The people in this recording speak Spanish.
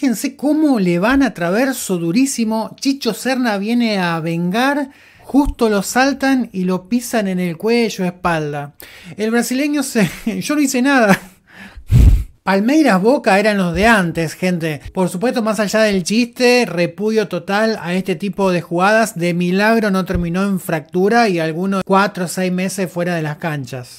Fíjense cómo le van a traverso durísimo. Chicho Serna viene a vengar. Justo lo saltan y lo pisan en el cuello, espalda. El brasileño se. Yo no hice nada. Palmeiras Boca eran los de antes, gente. Por supuesto, más allá del chiste, repudio total a este tipo de jugadas. De milagro no terminó en fractura y algunos 4 o 6 meses fuera de las canchas.